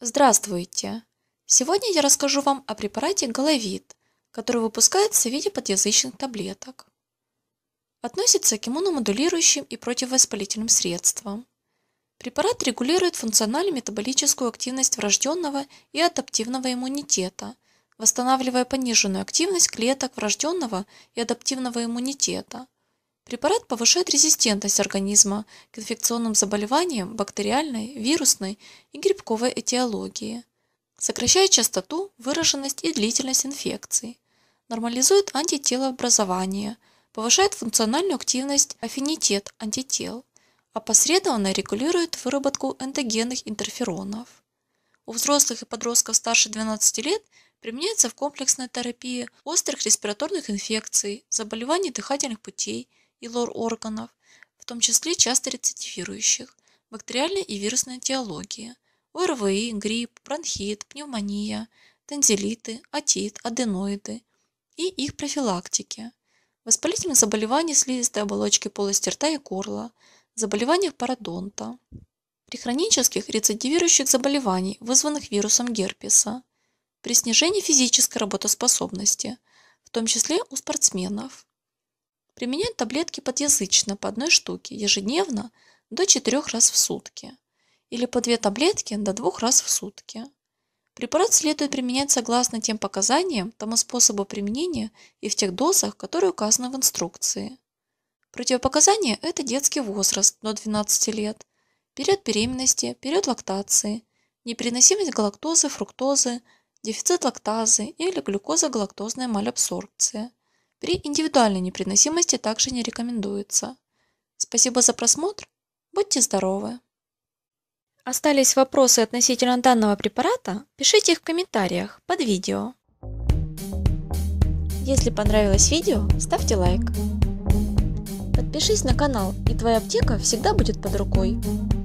Здравствуйте! Сегодня я расскажу вам о препарате Головит, который выпускается в виде подъязычных таблеток. Относится к иммуномодулирующим и противовоспалительным средствам. Препарат регулирует функционально-метаболическую активность врожденного и адаптивного иммунитета – восстанавливая пониженную активность клеток врожденного и адаптивного иммунитета. Препарат повышает резистентность организма к инфекционным заболеваниям бактериальной, вирусной и грибковой этиологии, сокращает частоту, выраженность и длительность инфекций, нормализует антителообразование, повышает функциональную активность аффинитет антител, опосредованно а регулирует выработку эндогенных интерферонов. У взрослых и подростков старше 12 лет – Применяется в комплексной терапии острых респираторных инфекций, заболеваний дыхательных путей и лор-органов, в том числе часто рецидивирующих, бактериальной и вирусной этиологии, ОРВИ, грипп, бронхит, пневмония, тонзиллиты, отит, аденоиды и их профилактики, воспалительных заболеваний слизистой оболочки полости рта и горла, заболеваниях пародонта, при хронических рецидивирующих заболеваний, вызванных вирусом герпеса, при снижении физической работоспособности, в том числе у спортсменов. Применять таблетки подъязычно по одной штуке ежедневно до 4 раз в сутки или по 2 таблетки до 2 раз в сутки. Препарат следует применять согласно тем показаниям, тому способу применения и в тех дозах, которые указаны в инструкции. Противопоказания – это детский возраст до 12 лет, период беременности, период лактации, непереносимость галактозы, фруктозы – дефицит лактазы или глюкозогалактозная малябсорбция. При индивидуальной непереносимости также не рекомендуется. Спасибо за просмотр. Будьте здоровы! Остались вопросы относительно данного препарата? Пишите их в комментариях под видео. Если понравилось видео, ставьте лайк. Подпишись на канал, и твоя аптека всегда будет под рукой.